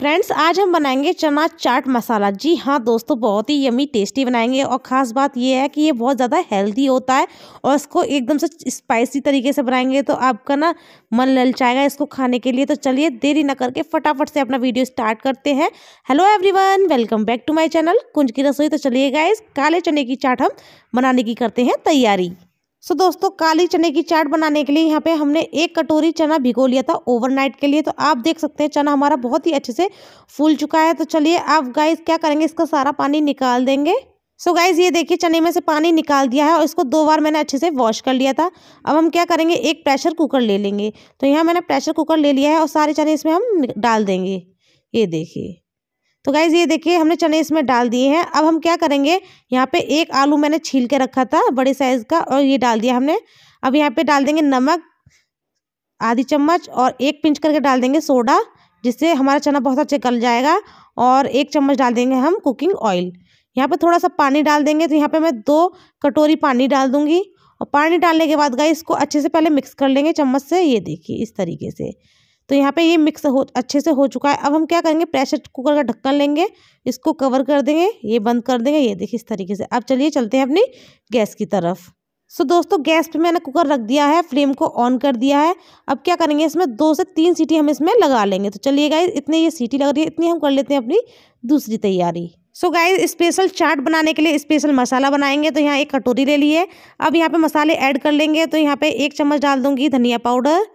friends आज हम बनाएंगे चना चाट मसाला जी हाँ दोस्तों बहुत ही यमी टेस्टी बनाएंगे और ख़ास बात यह है कि ये बहुत ज़्यादा हेल्दी होता है और इसको एकदम से स्पाइसी तरीके से बनाएंगे तो आपका ना मन ललचाएगा इसको खाने के लिए तो चलिए देरी ना करके फटाफट से अपना वीडियो स्टार्ट करते हैं hello everyone welcome back to my channel Kunj ki Rasoi तो चलिए गाइज काले चने की चाट हम बनाने की करते हैं तैयारी सो दोस्तों काली चने की चाट बनाने के लिए यहाँ पे हमने एक कटोरी चना भिगो लिया था ओवरनाइट के लिए तो आप देख सकते हैं चना हमारा बहुत ही अच्छे से फूल चुका है तो चलिए आप गाइस क्या करेंगे इसका सारा पानी निकाल देंगे सो so गाइज ये देखिए चने में से पानी निकाल दिया है और इसको दो बार मैंने अच्छे से वॉश कर लिया था अब हम क्या करेंगे एक प्रेशर कुकर ले लेंगे तो यहाँ मैंने प्रेशर कुकर ले लिया है और सारे चने इसमें हम डाल देंगे ये देखिए तो गाइज़ ये देखिए हमने चने इसमें डाल दिए हैं अब हम क्या करेंगे यहाँ पे एक आलू मैंने छील के रखा था बड़े साइज़ का और ये डाल दिया हमने अब यहाँ पे डाल देंगे नमक आधी चम्मच और एक पिंच करके डाल देंगे सोडा जिससे हमारा चना बहुत अच्छे गल जाएगा और एक चम्मच डाल देंगे हम कुकिंग ऑयल यहाँ पर थोड़ा सा पानी डाल देंगे तो यहाँ पर मैं दो कटोरी पानी डाल दूँगी और पानी डालने के बाद गाय इसको अच्छे से पहले मिक्स कर लेंगे चम्मच से ये देखिए इस तरीके से तो यहाँ पे ये मिक्स हो अच्छे से हो चुका है अब हम क्या करेंगे प्रेशर कुकर का ढक्कन लेंगे इसको कवर कर देंगे ये बंद कर देंगे ये देखिए इस तरीके से अब चलिए चलते हैं अपनी गैस की तरफ सो दोस्तों गैस पे मैंने कुकर रख दिया है फ्लेम को ऑन कर दिया है अब क्या करेंगे इसमें दो से तीन सीटी हम इसमें लगा लेंगे तो चलिए गाइज इतनी ये सीटी लग रही है इतनी हम कर लेते हैं अपनी दूसरी तैयारी सो गाइज स्पेशल चाट बनाने के लिए स्पेशल मसाला बनाएंगे तो यहाँ एक कटोरी ले लिए अब यहाँ पे मसाले ऐड कर लेंगे तो यहाँ पे एक चम्मच डाल दूंगी धनिया पाउडर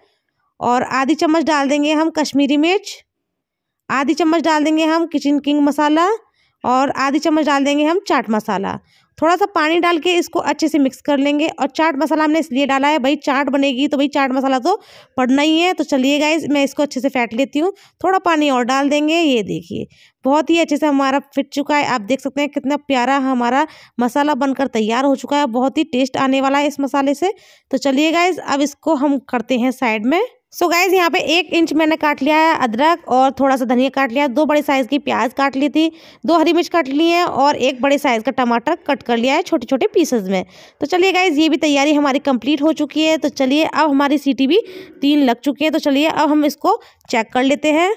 और आधी चम्मच डाल देंगे हम कश्मीरी मिर्च आधी चम्मच डाल देंगे हम किचन किंग मसाला और आधी चम्मच डाल देंगे हम चाट मसाला थोड़ा सा पानी डाल के इसको अच्छे से मिक्स कर लेंगे और चाट मसाला हमने इसलिए डाला है भाई चाट बनेगी तो भाई चाट मसाला तो पड़ना ही है तो चलिए गाइज मैं इसको अच्छे से फेंट लेती हूँ थोड़ा पानी और डाल देंगे ये देखिए बहुत ही अच्छे से हमारा फिट चुका है आप देख सकते हैं कितना प्यारा हमारा मसाला बनकर तैयार हो चुका है बहुत ही टेस्ट आने वाला है इस मसाले से तो चलिए गाइज अब इसको हम करते हैं साइड में सो गाइज यहाँ पे एक इंच मैंने काट लिया है अदरक और थोड़ा सा धनिया काट लिया दो बड़े साइज़ की प्याज काट ली थी दो हरी मिर्च काट ली है और एक बड़े साइज़ का टमाटर कट कर लिया है छोटे छोटे पीसेज में तो चलिए गाइज़ ये भी तैयारी हमारी कंप्लीट हो चुकी है तो चलिए अब हमारी सीटी भी तीन लग चुकी है तो चलिए अब हम इसको चेक कर लेते हैं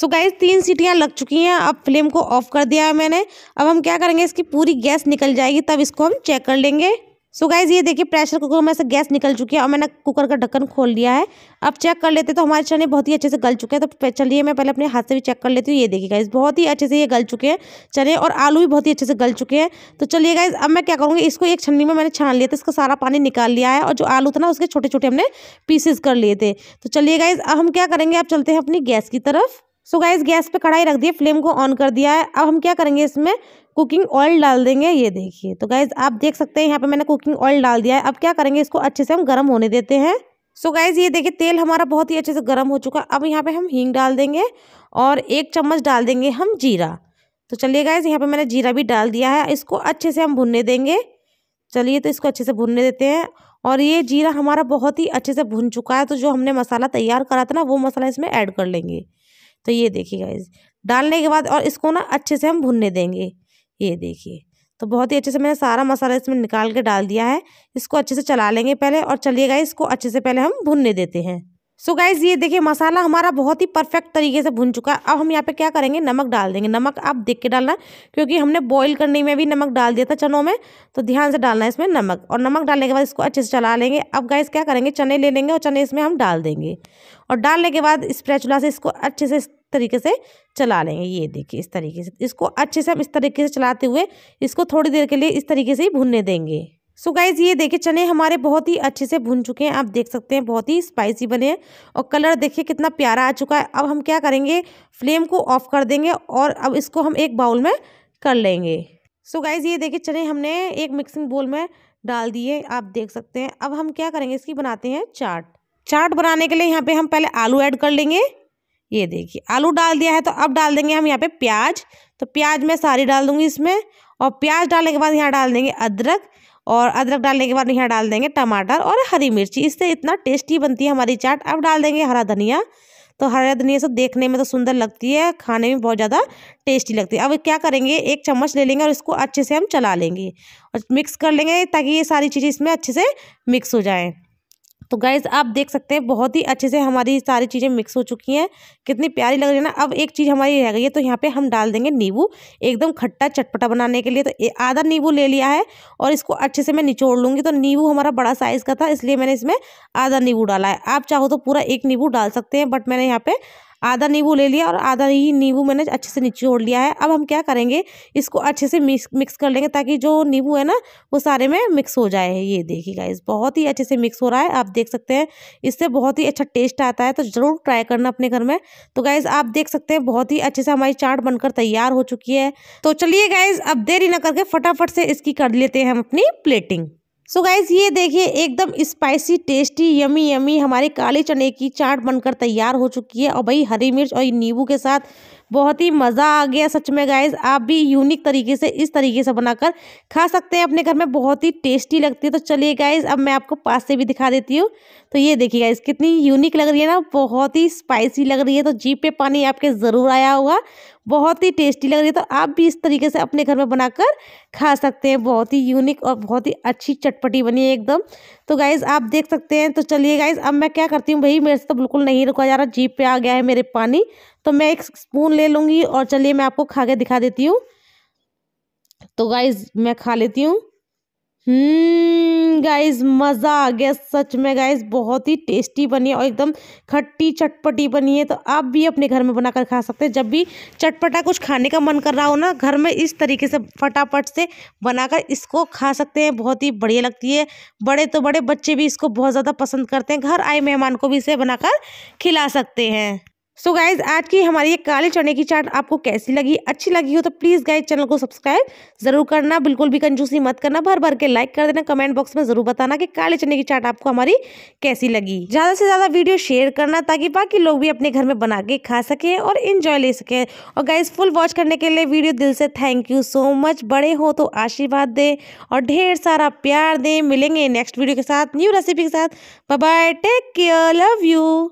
सो so गाइज तीन सीटियाँ लग चुकी हैं अब फ्लेम को ऑफ़ कर दिया है मैंने अब हम क्या करेंगे इसकी पूरी गैस निकल जाएगी तब इसको हम चेक कर लेंगे सो so गाइज ये देखिए प्रेशर कुकर में से गैस निकल चुकी है और मैंने कुकर का ढक्कन खोल लिया है अब चेक कर लेते तो हमारे चने बहुत ही अच्छे से गल चुके हैं तो चलिए मैं पहले अपने हाथ से भी चेक कर लेती हूँ ये देखिए गाइज बहुत ही अच्छे से ये गल चुके हैं चने और आलू भी बहुत ही अच्छे से गल चुके हैं तो चलिए गाइज अब मैं क्या करूँगी इसको एक छन्नी में मैंने छान लिया था इसका सारा पानी निकाल लिया है और जो आलू था ना उसके छोटे छोटे हमने पीसेस कर लिए थे तो चलिए गाइज अब हम क्या करेंगे अब चलते हैं अपनी गैस की तरफ सो गाइस गैस पे कढ़ाई रख दिए फ्लेम को ऑन कर दिया है अब हम क्या करेंगे इसमें कुकिंग ऑयल डाल देंगे ये देखिए तो गाइज आप देख सकते हैं यहाँ पे मैंने कुकिंग ऑयल डाल दिया है अब क्या करेंगे इसको अच्छे से हम गर्म होने देते हैं सो गाइस गाइज ये देखिए तेल हमारा बहुत ही अच्छे से गर्म हो चुका अब यहाँ पर हम हींग डाल देंगे और एक चम्मच डाल देंगे हम जीरा तो चलिए गाइज यहाँ पर मैंने जीरा भी डाल दिया है इसको अच्छे से हम भुनने देंगे चलिए तो इसको अच्छे से भुनने देते हैं और ये जीरा हमारा बहुत ही अच्छे से भुन चुका है तो जो हमने मसाला तैयार करा था ना वो मसाला इसमें ऐड कर लेंगे तो ये देखिए गाइज डालने के बाद और इसको ना अच्छे से हम भुनने देंगे ये देखिए तो बहुत ही अच्छे से मैंने सारा मसाला इसमें निकाल के डाल दिया है इसको अच्छे से चला लेंगे पहले और चलिएगा इसको अच्छे से पहले हम भुनने देते हैं सो so गाइज़ ये देखिए मसाला हमारा बहुत ही परफेक्ट तरीके से भुन चुका है अब हम यहाँ पे क्या करेंगे नमक डाल देंगे नमक आप देख के डालना क्योंकि हमने बॉईल करने में भी नमक डाल दिया था चनों में तो ध्यान से डालना है इसमें नमक और नमक डालने के बाद इसको अच्छे से चला लेंगे अब गाइज़ क्या करेंगे चने ले लेंगे और चने इसमें हम डाल देंगे और डालने के बाद स्प्रेचुला से इसको अच्छे से इस तरीके से चला लेंगे ये देखिए इस तरीके से इसको अच्छे से हम इस तरीके से चलाते हुए इसको थोड़ी देर के लिए इस तरीके से ही भुनने देंगे सो गाइज़ ये देखिए चने हमारे बहुत ही अच्छे से भुन चुके हैं आप देख सकते हैं बहुत ही स्पाइसी बने हैं और कलर देखिए कितना प्यारा आ चुका है अब हम क्या करेंगे फ्लेम को ऑफ कर देंगे और अब इसको हम एक बाउल में कर लेंगे सो गाइज़ ये देखिए चने हमने एक मिक्सिंग बोल में डाल दिए आप देख सकते हैं अब हम क्या करेंगे इसकी बनाते हैं चाट चाट बनाने के लिए यहाँ पे हम पहले आलू ऐड कर लेंगे ये देखिए आलू डाल दिया है तो अब डाल देंगे हम यहाँ पे प्याज तो प्याज मैं सारी डाल दूंगी इसमें और प्याज डालने के बाद यहाँ डाल देंगे अदरक और अदरक डालने के बाद यहाँ डाल देंगे टमाटर और हरी मिर्ची इससे इतना टेस्टी बनती है हमारी चाट अब डाल देंगे हरा धनिया तो हरा धनिया से देखने में तो सुंदर लगती है खाने में बहुत ज़्यादा टेस्टी लगती है अब क्या करेंगे एक चम्मच ले लेंगे और इसको अच्छे से हम चला लेंगे और मिक्स कर लेंगे ताकि ये सारी चीज़ें इसमें अच्छे से मिक्स हो जाएँ तो गाइज़ आप देख सकते हैं बहुत ही अच्छे से हमारी सारी चीज़ें मिक्स हो चुकी हैं कितनी प्यारी लग रही है ना अब एक चीज़ हमारी रह गई है तो यहाँ पे हम डाल देंगे नींबू एकदम खट्टा चटपटा बनाने के लिए तो आधा नींबू ले लिया है और इसको अच्छे से मैं निचोड़ लूँगी तो नींबू हमारा बड़ा साइज़ का था इसलिए मैंने इसमें आधा नींबू डाला है आप चाहो तो पूरा एक नींबू डाल सकते हैं बट मैंने यहाँ पर आधा नींबू ले लिया और आधा ही नींबू मैंने अच्छे से निचोड़ लिया है अब हम क्या करेंगे इसको अच्छे से मिक्स मिक्स कर लेंगे ताकि जो नींबू है ना वो सारे में मिक्स हो जाए ये देखिए गाइस बहुत ही अच्छे से मिक्स हो रहा है आप देख सकते हैं इससे बहुत ही अच्छा टेस्ट आता है तो ज़रूर ट्राई करना अपने घर में तो गाइज़ आप देख सकते हैं बहुत ही अच्छे से हमारी चाट बनकर तैयार हो चुकी है तो चलिए गाइज़ अब देरी ना करके फटाफट से इसकी कर लेते हैं हम अपनी प्लेटिंग सो so गाइज़ ये देखिए एकदम स्पाइसी टेस्टी यमी यमी हमारे काले चने की चाट बनकर तैयार हो चुकी है और भाई हरी मिर्च और नींबू के साथ बहुत ही मज़ा आ गया सच में गाइज आप भी यूनिक तरीके से इस तरीके से बनाकर खा सकते हैं अपने घर में बहुत ही टेस्टी लगती है तो चलिए गाइज अब मैं आपको पास से भी दिखा देती हूँ तो ये देखिए गाइज कितनी यूनिक लग रही है ना बहुत ही स्पाइसी लग रही है तो जीप पे पानी आपके ज़रूर आया होगा बहुत ही टेस्टी लग रही है तो आप भी इस तरीके से अपने घर में बनाकर खा सकते हैं बहुत ही यूनिक और बहुत ही अच्छी चटपटी बनी है एकदम तो गाइज़ आप देख सकते हैं तो चलिए गाइज़ अब मैं क्या करती हूँ भाई मेरे से तो बिल्कुल नहीं रुका जा रहा जीप पे आ गया है मेरे पानी तो मैं एक स्पून ले लूँगी और चलिए मैं आपको खा के दिखा देती हूँ तो गाइज़ मैं खा लेती हूँ गाइस हम्म, मज़ा आ गया सच में गाइस बहुत ही टेस्टी बनी है और एकदम खट्टी चटपटी बनी है तो आप भी अपने घर में बनाकर खा सकते हैं जब भी चटपटा कुछ खाने का मन कर रहा हो ना घर में इस तरीके से फटाफट से बनाकर इसको खा सकते हैं बहुत ही बढ़िया लगती है बड़े तो बड़े बच्चे भी इसको बहुत ज़्यादा पसंद करते हैं घर आए मेहमान को भी इसे बनाकर खिला सकते हैं सो so गाइज आज की हमारी ये काले चने की चाट आपको कैसी लगी अच्छी लगी हो तो प्लीज़ गाइज चैनल को सब्सक्राइब जरूर करना बिल्कुल भी कंजूसी मत करना भर भर के लाइक कर देना कमेंट बॉक्स में जरूर बताना कि काले चने की चाट आपको हमारी कैसी लगी ज़्यादा से ज़्यादा वीडियो शेयर करना ताकि बाकी लोग भी अपने घर में बना के खा सकें और इन्जॉय ले सकें और गाइज फुल वॉच करने के लिए वीडियो दिल से थैंक यू सो मच बड़े हो तो आशीर्वाद दें और ढेर सारा प्यार दें मिलेंगे नेक्स्ट वीडियो के साथ न्यू रेसिपी के साथ bye take care love you